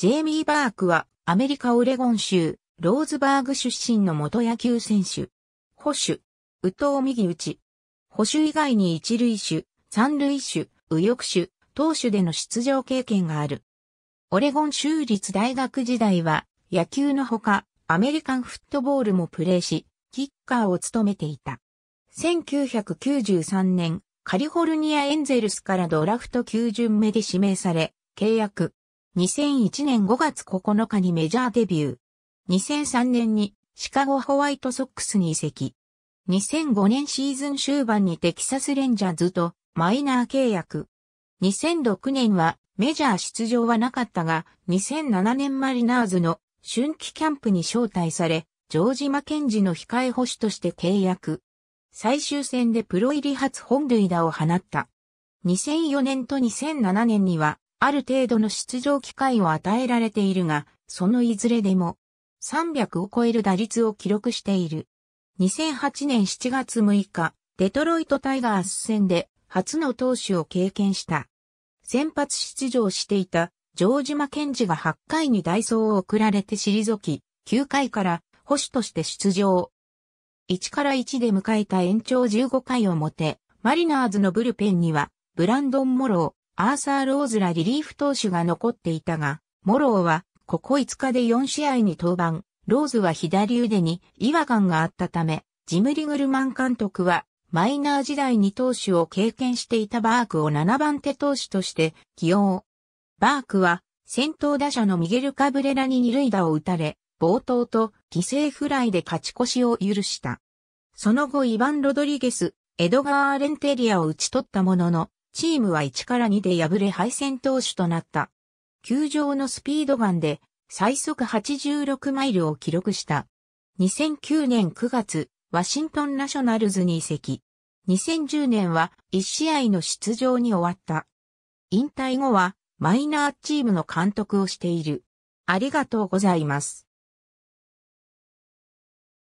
ジェイミー・バークはアメリカ・オレゴン州、ローズバーグ出身の元野球選手。保守、右投右打ち。保守以外に一塁手、三塁手、右翼手、投手での出場経験がある。オレゴン州立大学時代は野球のほかアメリカンフットボールもプレーし、キッカーを務めていた。1993年、カリフォルニアエンゼルスからドラフト9巡目で指名され、契約、2001年5月9日にメジャーデビュー。2003年にシカゴホワイトソックスに移籍。2005年シーズン終盤にテキサスレンジャーズとマイナー契約。2006年はメジャー出場はなかったが、2007年マリナーズの春季キャンプに招待され、ジョージ・マケンジの控え保守として契約。最終戦でプロ入り初本塁打を放った。2004年と2007年にはある程度の出場機会を与えられているが、そのいずれでも300を超える打率を記録している。2008年7月6日、デトロイトタイガース戦で初の投手を経験した。先発出場していたジョージ・マケンジが8回にソ走を送られて退き、9回から保守として出場。1から1で迎えた延長15回表、マリナーズのブルペンには、ブランドン・モロアーサー・ローズらリリーフ投手が残っていたが、モローは、ここ5日で4試合に登板、ローズは左腕に違和感があったため、ジム・リグルマン監督は、マイナー時代に投手を経験していたバークを7番手投手として起用。バークは、先頭打者のミゲル・カブレラに二塁打を打たれ、冒頭と犠牲フライで勝ち越しを許した。その後、イヴァン・ロドリゲス、エドガー・アレンテリアを打ち取ったものの、チームは1から2で敗れ敗戦投手となった。球場のスピードガンで最速86マイルを記録した。2009年9月、ワシントンナショナルズに移籍。2010年は1試合の出場に終わった。引退後はマイナーチームの監督をしている。ありがとうございます。